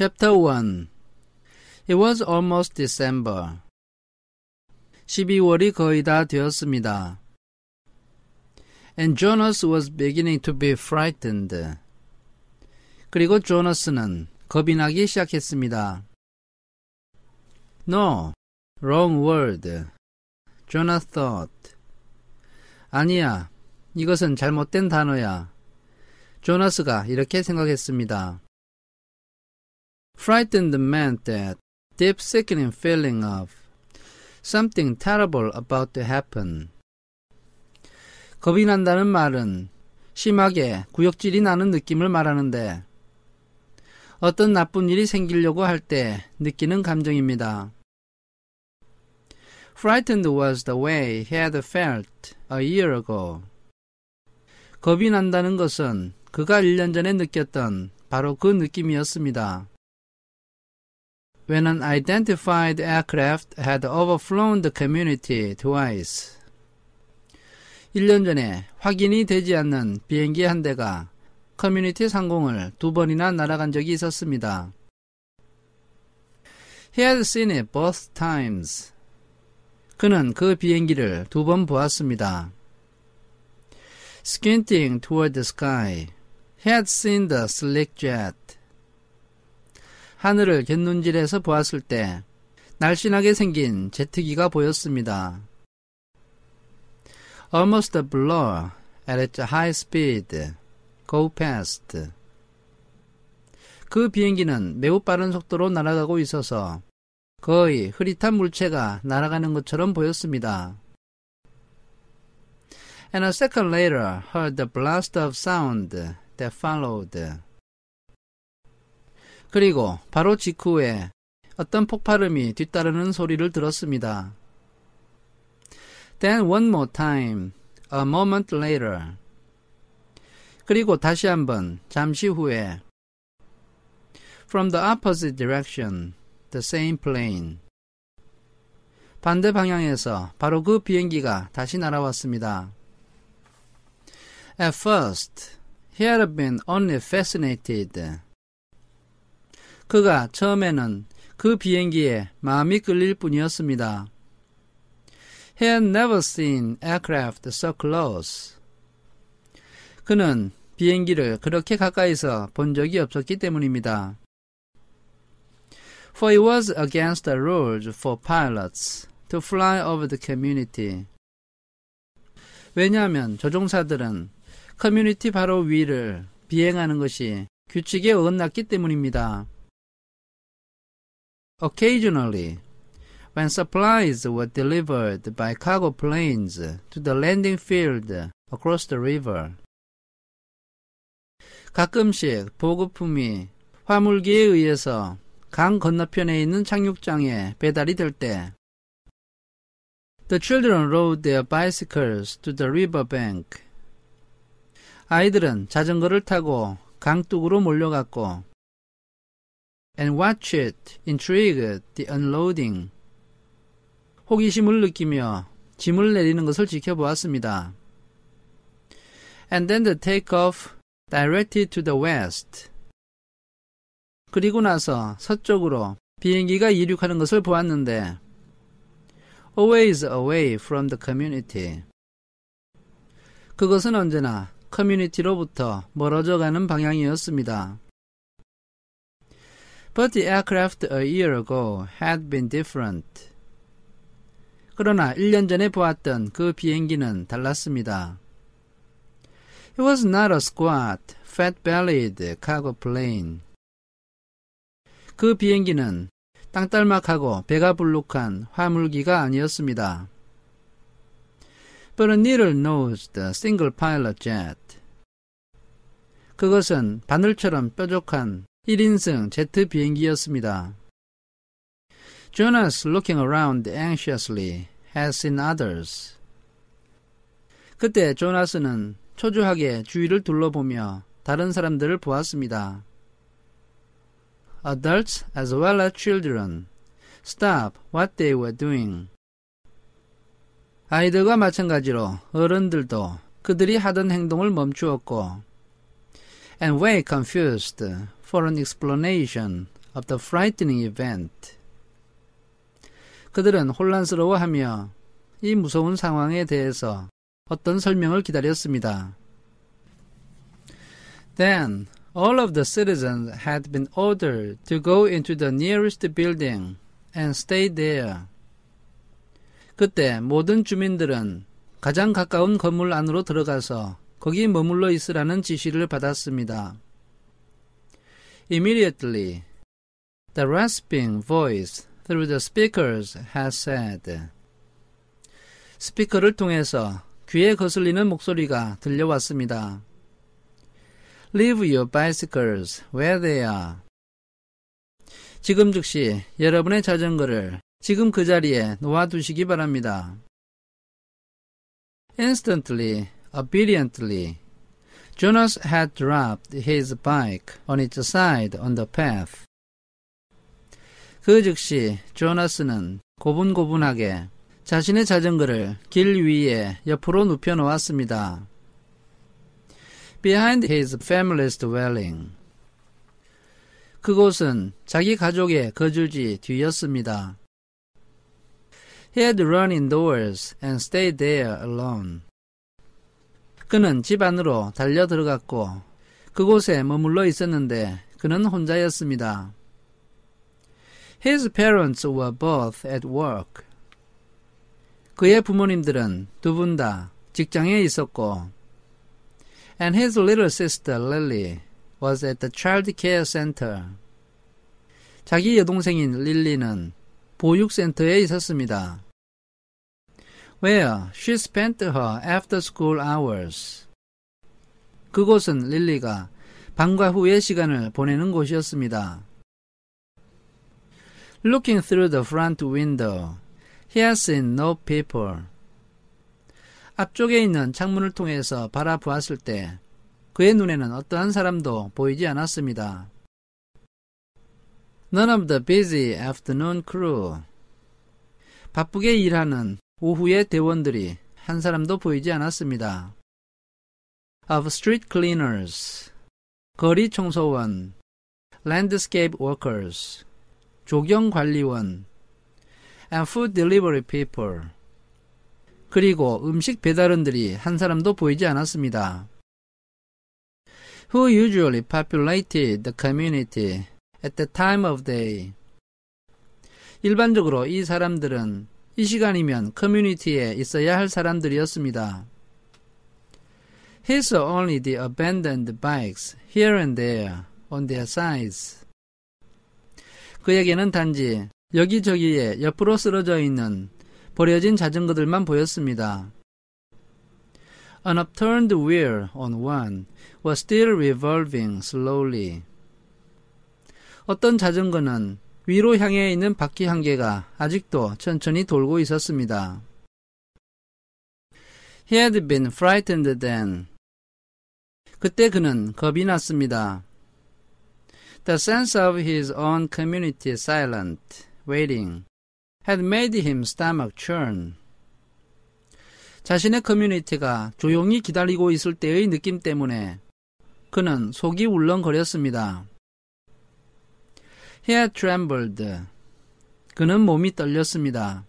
Chapter 1 It was almost December. 12월이 거의 다 되었습니다. And Jonas was beginning to be frightened. 그리고 조너스는 겁이 나기 시작했습니다. No, wrong word. Jonas thought. 아니야, 이것은 잘못된 단어야. 조나스가 이렇게 생각했습니다. Frightened meant that deep sickening feeling of something terrible about to happen. 겁이 난다는 말은 심하게 구역질이 나는 느낌을 말하는데 어떤 나쁜 일이 생기려고 할 때 느끼는 감정입니다. Frightened was the way he had felt a year ago. 겁이 난다는 것은 그가 1년 전에 느꼈던 바로 그 느낌이었습니다. when an identified aircraft had overflown the community twice. 1년 전에 확인이 되지 않는 비행기 한 대가 커뮤니티 상공을 두 번이나 날아간 적이 있었습니다. He had seen it both times. 그는 그 비행기를 두 번 보았습니다. Squinting toward the sky, he had seen the slick jet. 하늘을 갯눈질해서 보았을 때 날씬하게 생긴 제트기가 보였습니다. Almost a blur at its high speed. Go past. 그 비행기는 매우 빠른 속도로 날아가고 있어서 거의 흐릿한 물체가 날아가는 것처럼 보였습니다. And a second later heard the blast of sound that followed. 그리고 바로 직후에 어떤 폭발음이 뒤따르는 소리를 들었습니다. Then one more time, a moment later. 그리고 다시 한번, 잠시 후에. From the opposite direction, the same plane. 반대 방향에서 바로 그 비행기가 다시 날아왔습니다. At first, he had been only fascinated 그가 처음에는 그 비행기에 마음이 끌릴 뿐이었습니다. He had never seen aircraft so close. 그는 비행기를 그렇게 가까이서 본 적이 없었기 때문입니다. For it was against the rules for pilots to fly over the community. 왜냐하면 조종사들은 커뮤니티 바로 위를 비행하는 것이 규칙에 어긋났기 때문입니다. Occasionally, when supplies were delivered by cargo planes to the landing field across the river. 가끔씩 보급품이 화물기에 의해서 강 건너편에 있는 착륙장에 배달이 될 때, The children rode their bicycles to the river bank. 아이들은 자전거를 타고 강둑으로 몰려갔고, and watch it, intrigued, the unloading. 호기심을 느끼며 짐을 내리는 것을 지켜보았습니다. And then the takeoff directed to the west. 그리고 나서 서쪽으로 비행기가 이륙하는 것을 보았는데 always away from the community. 그것은 언제나 커뮤니티로부터 멀어져 가는 방향이었습니다. But the aircraft a year ago had been different. 그러나 1년 전에 보았던 그 비행기는 달랐습니다. It was not a squat, fat-bellied cargo plane. 그 비행기는 땅딸막하고 배가 불룩한 화물기가 아니었습니다. But a needle-nosed single-pilot jet. 그것은 바늘처럼 뾰족한 1인승 제트 비행기였습니다. Jonas, looking around anxiously, has seen others. 그때 조나스는 초조하게 주위를 둘러보며 다른 사람들을 보았습니다. Adults as well as children stop what they were doing. 아이들과 마찬가지로 어른들도 그들이 하던 행동을 멈추었고, and way confused for an explanation of the frightening event. 그들은 혼란스러워하며 이 무서운 상황에 대해서 어떤 설명을 기다렸습니다. Then all of the citizens had been ordered to go into the nearest building and stay there. 그때 모든 주민들은 가장 가까운 건물 안으로 들어가서 거기 머물러 있으라는 지시를 받았습니다. Immediately, the rasping voice through the speakers has said. 스피커를 통해서 귀에 거슬리는 목소리가 들려왔습니다. Leave your bicycles where they are. 지금 즉시 여러분의 자전거를 지금 그 자리에 놓아두시기 바랍니다. Instantly, obediently. Jonas had dropped his bike on its side on the path. 그 즉시 조나스는 고분고분하게 자신의 자전거를 길 위에 옆으로 눕혀 놓았습니다. Behind his family's dwelling. 그곳은 자기 가족의 거주지 뒤였습니다. He had run indoors and stayed there alone. 그는 집 안으로 달려 들어갔고 그곳에 머물러 있었는데 그는 혼자였습니다. His parents were both at work. 그의 부모님들은 두 분 다 직장에 있었고 and his little sister Lily was at the child care center. 자기 여동생인 릴리는 보육센터에 있었습니다. where she spent her after-school hours. 그곳은 릴리가 방과 후의 시간을 보내는 곳이었습니다. Looking through the front window, he has seen no people. 앞쪽에 있는 창문을 통해서 바라보았을 때 그의 눈에는 어떠한 사람도 보이지 않았습니다. None of the busy afternoon crew. 바쁘게 일하는 오후에 대원들이 한 사람도 보이지 않았습니다. of street cleaners, 거리 청소원, landscape workers, 조경 관리원, and food delivery people. 그리고 음식 배달원들이 한 사람도 보이지 않았습니다. Who usually populated the community at the time of day? 일반적으로 이 사람들은 이 시간이면 커뮤니티에 있어야 할 사람들이었습니다. He saw only the abandoned bikes here and there on their sides. 그에게는 단지 여기저기에 옆으로 쓰러져 있는 버려진 자전거들만 보였습니다. An upturned wheel on one was still revolving slowly. 어떤 자전거는 위로 향해 있는 바퀴 한 개가 아직도 천천히 돌고 있었습니다. He had been frightened then. 그때 그는 겁이 났습니다. The sense of his own community silent, waiting, had made him stomach churn. 자신의 커뮤니티가 조용히 기다리고 있을 때의 느낌 때문에 그는 속이 울렁거렸습니다. He trembled. 그는 몸이 떨렸습니다.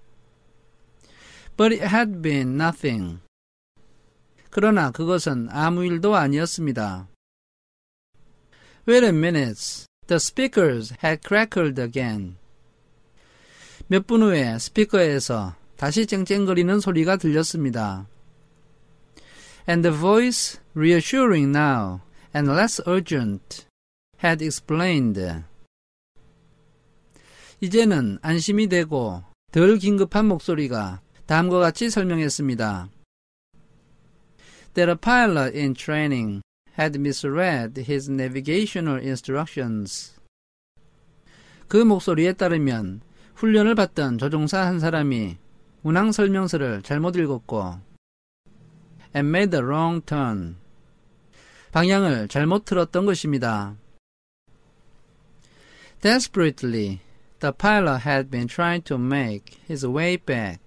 But it had been nothing. 그러나 그것은 아무 일도 아니었습니다. Wait a minute. The speakers had crackled again. 몇 분 후에 스피커에서 다시 쨍쨍거리는 소리가 들렸습니다. And the voice, reassuring now and less urgent, had explained. 이제는 안심이 되고 덜 긴급한 목소리가 다음과 같이 설명했습니다. That a pilot in training had misread his navigational instructions. 그 목소리에 따르면 훈련을 받던 조종사 한 사람이 운항 설명서를 잘못 읽었고 and made a wrong turn. 방향을 잘못 틀었던 것입니다. Desperately the pilot had been trying to make his way back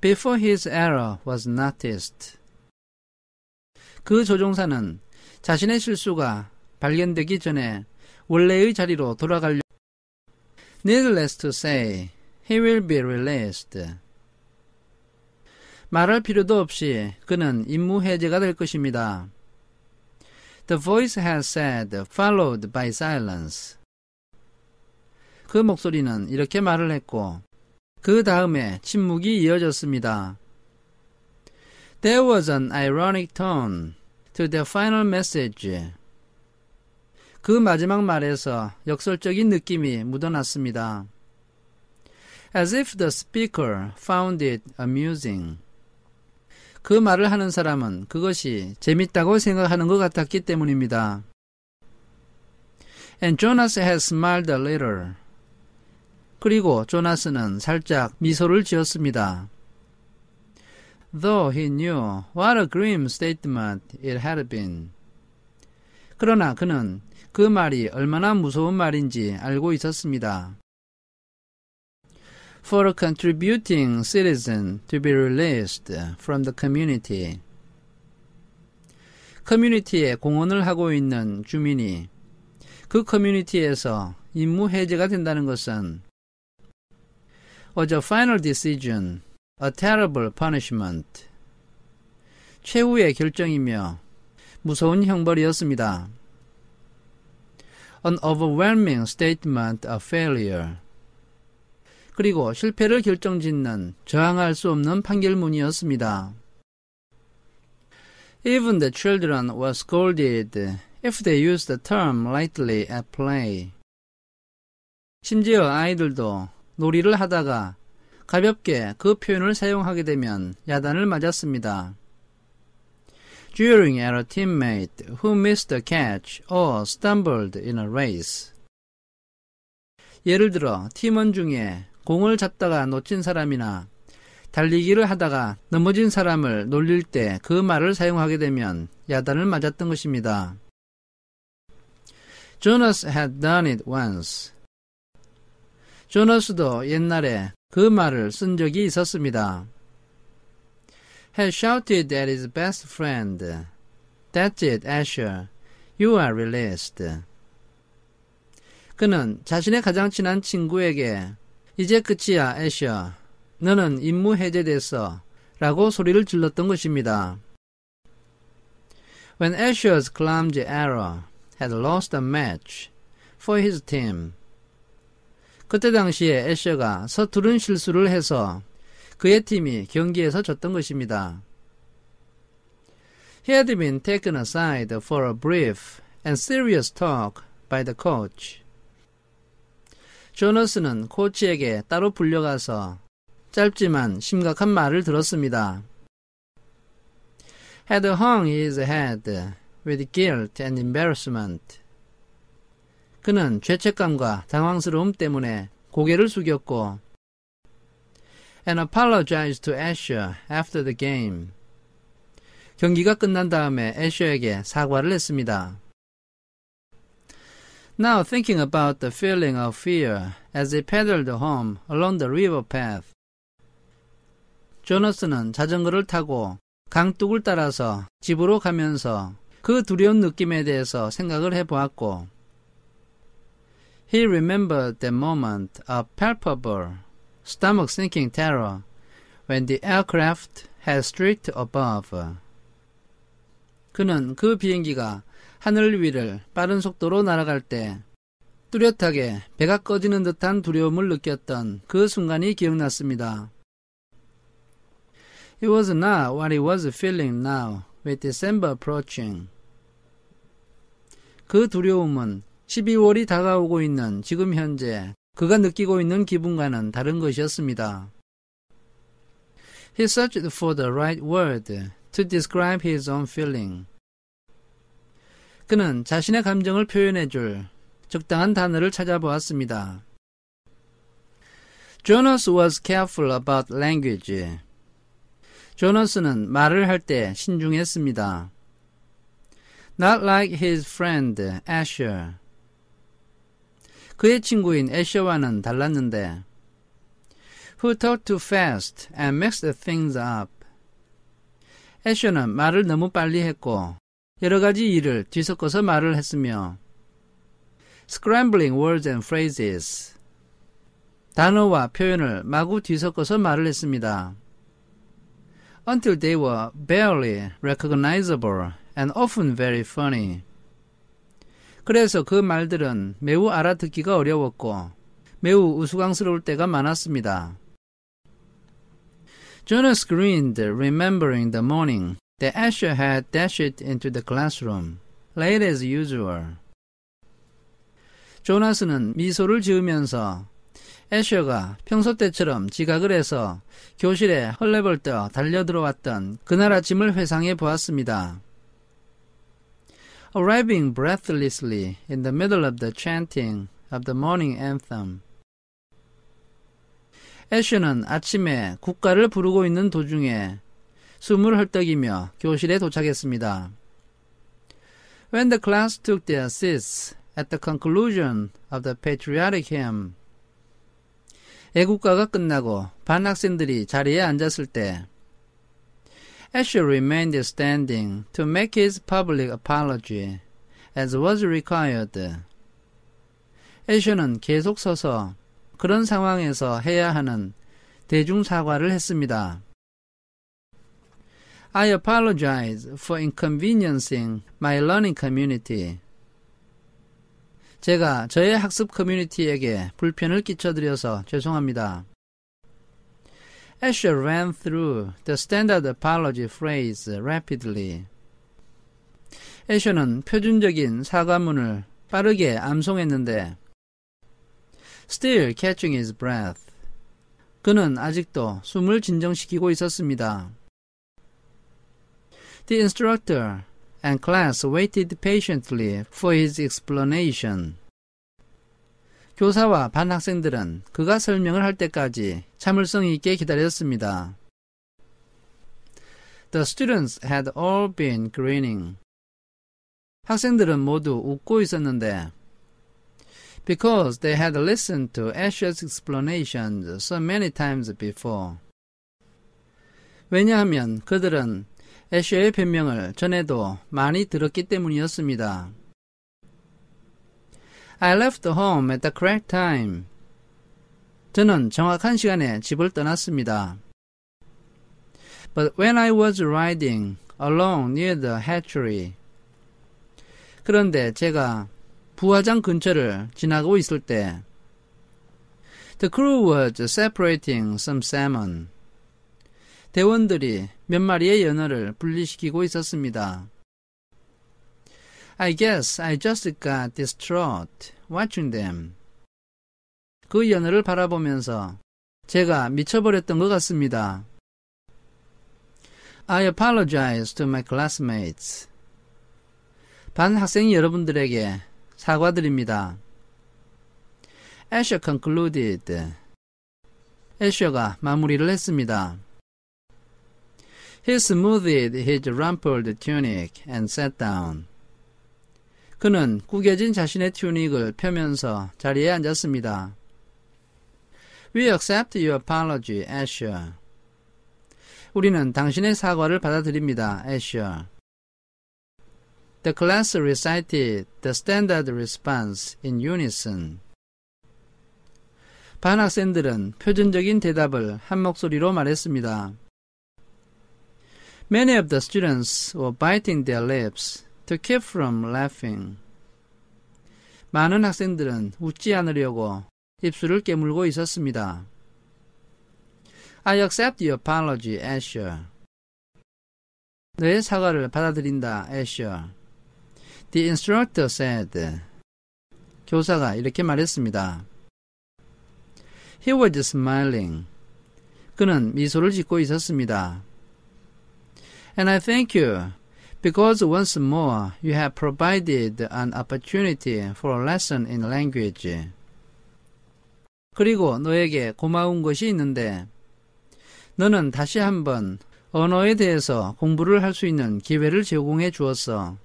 before his error was noticed. 그 조종사는 자신의 실수가 발견되기 전에 원래의 자리로 돌아가려 Needless to say, he will be released. 말할 필요도 없이 그는 임무 해제가 될 것입니다. The voice has said, followed by silence. 그 목소리는 이렇게 말을 했고 그 다음에 침묵이 이어졌습니다. There was an ironic tone to the final message. 그 마지막 말에서 역설적인 느낌이 묻어났습니다. As if the speaker found it amusing. 그 말을 하는 사람은 그것이 재밌다고 생각하는 것 같았기 때문입니다. And Jonas had smiled a little. 그리고 조나스는 살짝 미소를 지었습니다. Though he knew what a grim statement it had been. 그러나 그는 그 말이 얼마나 무서운 말인지 알고 있었습니다. For a contributing citizen to be released from the community. 커뮤니티에 공헌을 하고 있는 주민이 그 커뮤니티에서 임무 해제가 된다는 것은 was a final decision, a terrible punishment. 최후의 결정이며 무서운 형벌이었습니다. An overwhelming statement of failure. 그리고 실패를 결정짓는 저항할 수 없는 판결문이었습니다. Even the children were scolded if they used the term lightly at play. 심지어 아이들도 놀이를 하다가 가볍게 그 표현을 사용하게 되면 야단을 맞았습니다. During at a teammate who missed a catch or stumbled in a race. 예를 들어 팀원 중에 공을 잡다가 놓친 사람이나 달리기를 하다가 넘어진 사람을 놀릴 때 그 말을 사용하게 되면 야단을 맞았던 것입니다. Jonas had done it once. 조너스도 옛날에 그 말을 쓴 적이 있었습니다. He shouted at his best friend, That's it, Asher. You are released. 그는 자신의 가장 친한 친구에게 이제 끝이야, 애셔. 너는 임무 해제됐어. 라고 소리를 질렀던 것입니다. When Asher's clumsy error had lost a match for his team, 그때 당시에 애셔가 서투른 실수를 해서 그의 팀이 경기에서 졌던 것입니다. He had been taken aside for a brief and serious talk by the coach. 조너스는 코치에게 따로 불려가서 짧지만 심각한 말을 들었습니다. Had hung his head with guilt and embarrassment. 그는 죄책감과 당황스러움 때문에 고개를 숙였고 and apologized to Asher after the game. 경기가 끝난 다음에 애셔에게 사과를 했습니다. Now thinking about the feeling of fear as they paddled home along the river path. 조너스는 자전거를 타고 강둑을 따라서 집으로 가면서 그 두려운 느낌에 대해서 생각을 해보았고 He remembered the moment of palpable, stomach-sinking terror when the aircraft had streaked above. 그는 그 비행기가 하늘 위를 빠른 속도로 날아갈 때 뚜렷하게 배가 꺼지는 듯한 두려움을 느꼈던 그 순간이 기억났습니다. It was not what he was feeling now with December approaching. 그 두려움은 12월이 다가오고 있는 지금 현재 그가 느끼고 있는 기분과는 다른 것이었습니다. He searched for the right word to describe his own feeling. 그는 자신의 감정을 표현해줄 적당한 단어를 찾아보았습니다. Jonas was careful about language. 조너스는 말을 할 때 신중했습니다. Not like his friend Asher. 그의 친구인 애셔와는 달랐는데 Who talk too fast and mix things up. 애셔는 말을 너무 빨리 했고 여러 가지 일을 뒤섞어서 말을 했으며 scrambling words and phrases 단어와 표현을 마구 뒤섞어서 말을 했습니다. until they were barely recognizable and often very funny. 그래서 그 말들은 매우 알아듣기가 어려웠고 매우 우스꽝스러울 때가 많았습니다. Jonas grinned, remembering the morning that Asher had dashed into the classroom, late as usual. 조나스는 미소를 지으면서 애셔가 평소 때처럼 지각을 해서 교실에 헐레벌떡 달려들어왔던 그날 아침을 회상해 보았습니다. arriving breathlessly in the middle of the chanting of the morning anthem. 애쉬는 아침에 국가를 부르고 있는 도중에 숨을 헐떡이며 교실에 도착했습니다. When the class took their seats at the conclusion of the patriotic hymn, 애국가가 끝나고 반 학생들이 자리에 앉았을 때 Asher remained standing to make his public apology, as was required. 애셔는 계속 서서 그런 상황에서 해야 하는 대중 사과를 했습니다. I apologize for inconveniencing my learning community. 제가 저의 학습 커뮤니티에게 불편을 끼쳐드려서 죄송합니다. Escher ran through the standard apology phrase rapidly. 애셔는 표준적인 사과문을 빠르게 암송했는데 still catching his breath. 그는 아직도 숨을 진정시키고 있었습니다. The instructor and class waited patiently for his explanation. 교사와 반 학생들은 그가 설명을 할 때까지 참을성 있게 기다렸습니다. The students had all been grinning. 학생들은 모두 웃고 있었는데 because they had listened to Asher's explanations so many times before. 왜냐하면 그들은 애쉬의 변명을 전에도 많이 들었기 때문이었습니다. I left home at the correct time. 저는 정확한 시간에 집을 떠났습니다. But when I was riding along near the hatchery. 그런데 제가 부화장 근처를 지나고 있을 때 The crew was separating some salmon. 대원들이 몇 마리의 연어를 분리시키고 있었습니다. I guess I just got distraught watching them. 그 연애를 바라보면서 제가 미쳐버렸던 것 같습니다. I apologize to my classmates. 반 학생 여러분들에게 사과드립니다. Asher concluded. 애셔가 마무리를 했습니다. He smoothed his rumpled tunic and sat down. 그는 구겨진 자신의 튜닉을 펴면서 자리에 앉았습니다. We accept your apology, Asher. 우리는 당신의 사과를 받아들입니다, Asher. The class recited the standard response in unison. 반 학생들은 표준적인 대답을 한 목소리로 말했습니다. Many of the students were biting their lips To keep from laughing. 많은 학생들은 웃지 않으려고 입술을 깨물고 있었습니다. I accept your apology, Asher. 너의 사과를 받아들인다, Asher. The instructor said. 교사가 이렇게 말했습니다. He was smiling. 그는 미소를 짓고 있었습니다. And I thank you because once more you have provided an opportunity for a lesson in language. 그리고 너에게 고마운 것이 있는데 너는 다시 한번 언어에 대해서 공부를 할 수 있는 기회를 제공해 주었어.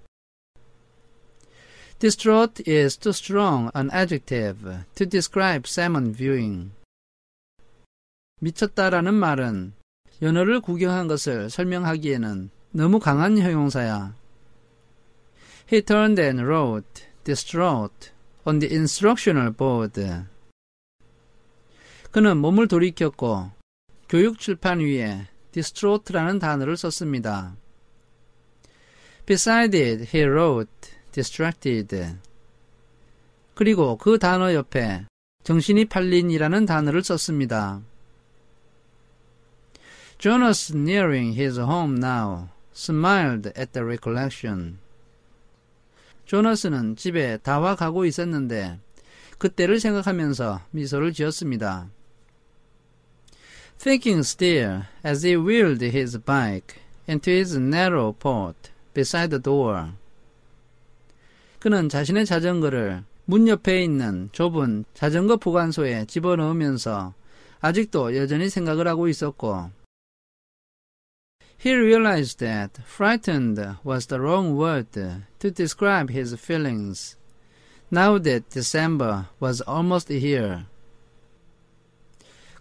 Distraught is too strong an adjective to describe salmon viewing. 미쳤다라는 말은 연어를 구경한 것을 설명하기에는 너무 강한 형용사야. He turned and wrote, distraught, on the instructional board. 그는 몸을 돌이켰고 교육 출판 위에 distraught라는 단어를 썼습니다. Beside it, he wrote distracted. 그리고 그 단어 옆에 정신이 팔린이라는 단어를 썼습니다. John was nearing his home now. smiled at the recollection. 조너스는 집에 다와 가고 있었는데 그때를 생각하면서 미소를 지었습니다. Thinking still as he wheeled his bike into his narrow port beside the door. 그는 자신의 자전거를 문 옆에 있는 좁은 자전거 보관소에 집어넣으면서 아직도 여전히 생각을 하고 있었고 He realized that frightened was the wrong word to describe his feelings. Now that December was almost here.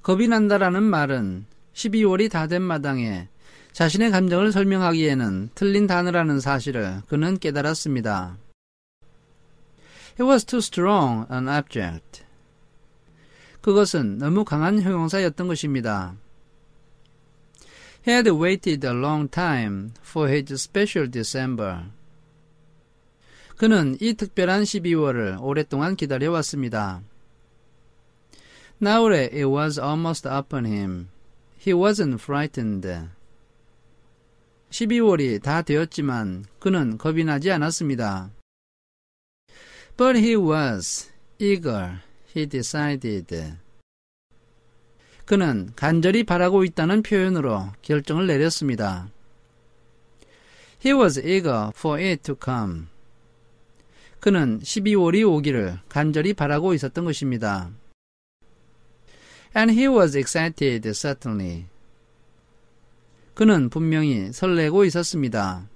겁이 난다라는 말은 12월이 다 된 마당에 자신의 감정을 설명하기에는 틀린 단어라는 사실을 그는 깨달았습니다. It was too strong an object. 그것은 너무 강한 형용사였던 것입니다. He had waited a long time for his special December. 그는 이 특별한 12월을 오랫동안 기다려왔습니다. Now that it was almost upon him. He wasn't frightened. 12월이 다 되었지만 그는 겁이 나지 않았습니다. But he was eager, he decided. 그는 간절히 바라고 있다는 표현으로 결정을 내렸습니다. He was eager for it to come. 그는 12월이 오기를 간절히 바라고 있었던 것입니다. And he was excited certainly. 그는 분명히 설레고 있었습니다.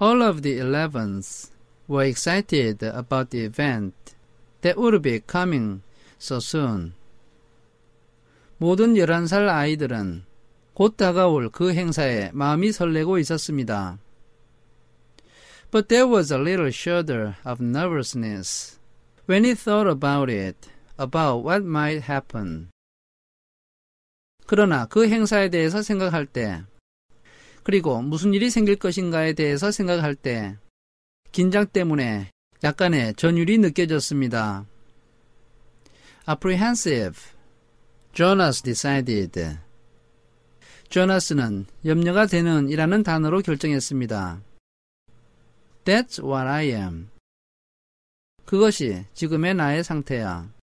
All of the elevens were excited about the event that would be coming so soon. 모든 11살 아이들은 곧 다가올 그 행사에 마음이 설레고 있었습니다. But there was a little shudder of nervousness when he thought about it, about what might happen. 그러나 그 행사에 대해서 생각할 때, 그리고 무슨 일이 생길 것인가에 대해서 생각할 때, 긴장 때문에 약간의 전율이 느껴졌습니다. apprehensive Jonas decided. Jonas는 염려가 되는 이라는 단어로 결정했습니다. That's what I am. 그것이 지금의 나의 상태야.